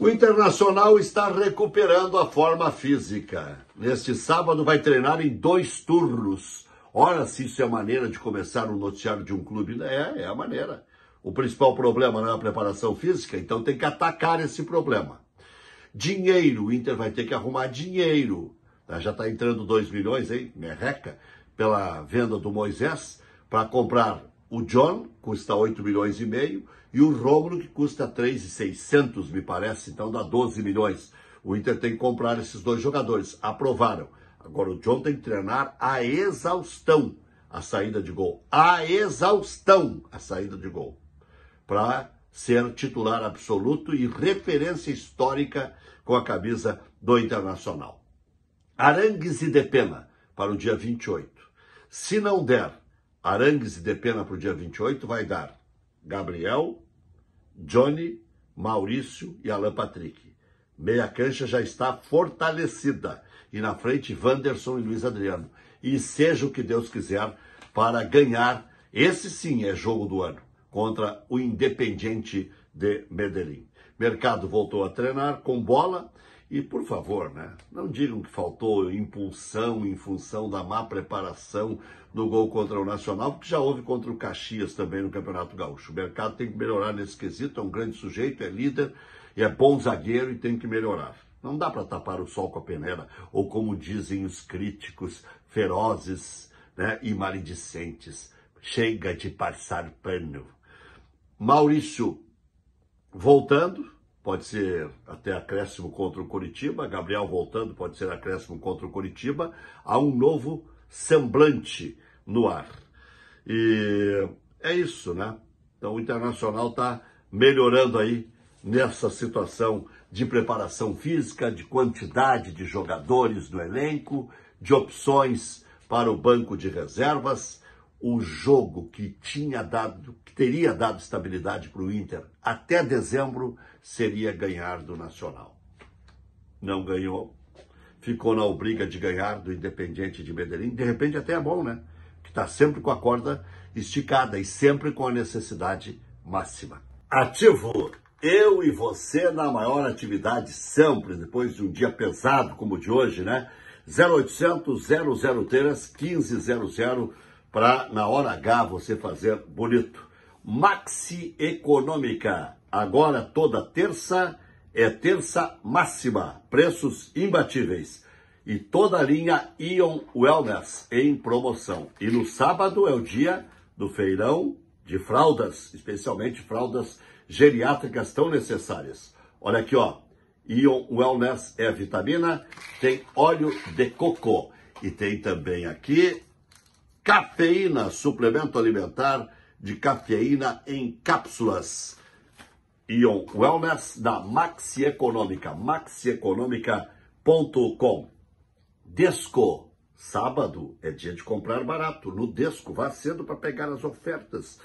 O Internacional está recuperando a forma física. Neste sábado vai treinar em dois turnos. Ora, se isso é a maneira de começar o um noticiário de um clube, né? é, é a maneira. O principal problema não é a preparação física, então tem que atacar esse problema. Dinheiro, o Inter vai ter que arrumar dinheiro. Né, já está entrando 2 milhões, hein? Merreca, pela venda do Moisés, para comprar o John custa 8 milhões e meio e o Romulo que custa 3,600 me parece, então dá 12 milhões. O Inter tem que comprar esses dois jogadores, aprovaram. Agora o John tem que treinar a exaustão a saída de gol, a exaustão a saída de gol, para ser titular absoluto e referência histórica com a camisa do Internacional. Arangues e Depena para o dia 28. Se não der Arangues e Depena para o dia 28 vai dar Gabriel, Johnny, Maurício e Alan Patrick. Meia cancha já está fortalecida. E na frente, Wanderson e Luiz Adriano. E seja o que Deus quiser para ganhar. Esse sim é jogo do ano contra o Independiente de Medellín. Mercado voltou a treinar com bola e, por favor, né, não digam que faltou impulsão em função da má preparação do gol contra o Nacional, porque já houve contra o Caxias também no Campeonato Gaúcho. O mercado tem que melhorar nesse quesito, é um grande sujeito, é líder, é bom zagueiro e tem que melhorar. Não dá para tapar o sol com a peneira, ou como dizem os críticos ferozes né, e maledicentes, chega de passar pano. Maurício, voltando, pode ser até acréscimo contra o Curitiba, Gabriel voltando pode ser acréscimo contra o Curitiba, há um novo semblante no ar. E é isso, né? Então o Internacional está melhorando aí nessa situação de preparação física, de quantidade de jogadores do elenco, de opções para o banco de reservas o jogo que tinha dado, que teria dado estabilidade para o Inter até dezembro seria ganhar do Nacional. Não ganhou, ficou na obriga de ganhar do Independiente de Medellín. De repente até é bom, né? Que está sempre com a corda esticada e sempre com a necessidade máxima. Ativo! Eu e você na maior atividade sempre, depois de um dia pesado como o de hoje, né? 0800 003 1500 para, na hora H, você fazer bonito. Maxi Econômica, agora toda terça é terça máxima, preços imbatíveis. E toda a linha Ion Wellness em promoção. E no sábado é o dia do feirão de fraldas, especialmente fraldas geriátricas tão necessárias. Olha aqui, ó. Ion Wellness é vitamina, tem óleo de coco e tem também aqui cafeína, suplemento alimentar de cafeína em cápsulas. Ion Wellness da Maxi Econômica, maxieconômica.com. Desco, sábado é dia de comprar barato. No Desco, vá cedo para pegar as ofertas.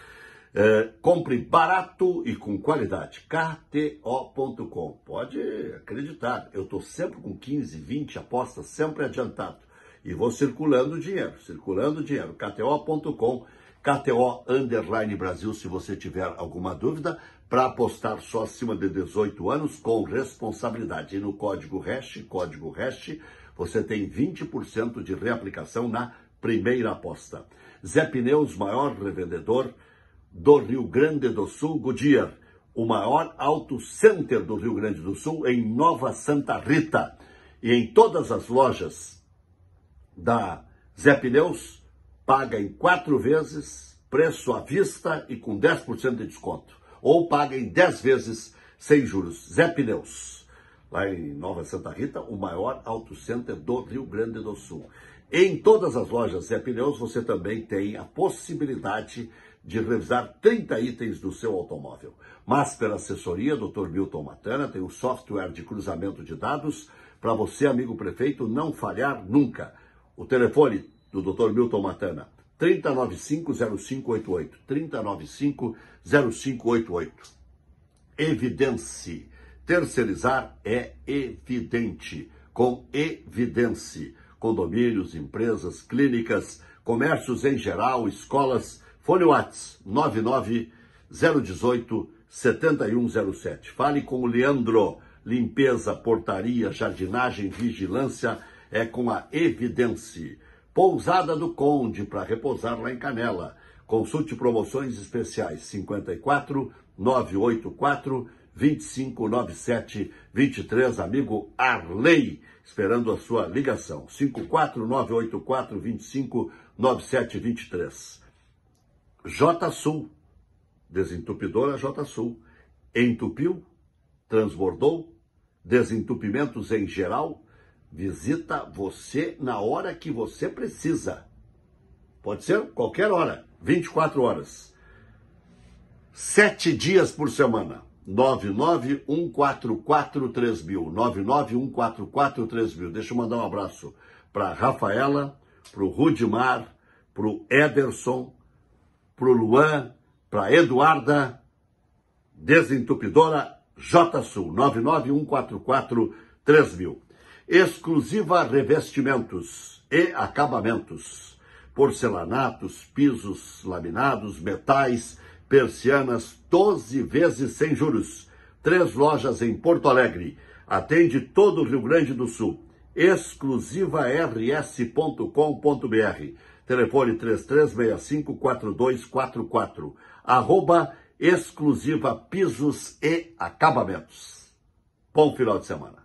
É, compre barato e com qualidade. KTO.com. Pode acreditar, eu estou sempre com 15, 20 apostas, sempre adiantado. E vou circulando o dinheiro, circulando o dinheiro. KTO.com, KTO Underline Brasil, se você tiver alguma dúvida, para apostar só acima de 18 anos com responsabilidade. E no código hash, código hash, você tem 20% de reaplicação na primeira aposta. Zé Pneus, maior revendedor do Rio Grande do Sul, Goodyear, o maior auto center do Rio Grande do Sul em Nova Santa Rita. E em todas as lojas da Zé Pneus paga em quatro vezes, preço à vista e com 10% de desconto. Ou paga em 10 vezes sem juros. Zé Pneus, lá em Nova Santa Rita, o maior auto center do Rio Grande do Sul. Em todas as lojas Zé Pneus, você também tem a possibilidade de revisar 30 itens do seu automóvel. Mas pela assessoria, Dr. Milton Matana tem um software de cruzamento de dados para você, amigo prefeito, não falhar nunca. O telefone do Dr. Milton Matana, 3950588, 3950588. Evidência. Terceirizar é evidente. Com evidência Condomínios, empresas, clínicas, comércios em geral, escolas. Fone Whats 99018 7107. Fale com o Leandro. Limpeza, portaria, jardinagem, vigilância é com a Evidência. Pousada do Conde para repousar lá em Canela. Consulte promoções especiais 54 984 2597 23, amigo Arley, esperando a sua ligação. 54 984 2597 23. J Sul, desentupidora J Sul. Entupiu, transbordou, desentupimentos em geral, visita você na hora que você precisa. Pode ser qualquer hora, 24 horas. Sete dias por semana. 991443000. 991443000. Deixa eu mandar um abraço para Rafaela, para o Rudimar, para o Ederson, para o Luan, para Eduarda, desentupidora J Sul, 991443000. Exclusiva Revestimentos e Acabamentos. Porcelanatos, pisos, laminados, metais, persianas, 12 vezes sem juros. Três lojas em Porto Alegre. Atende todo o Rio Grande do Sul. Exclusiva rs.com.br. Telefone 3365-4244. Arroba exclusiva pisos e acabamentos. Bom final de semana.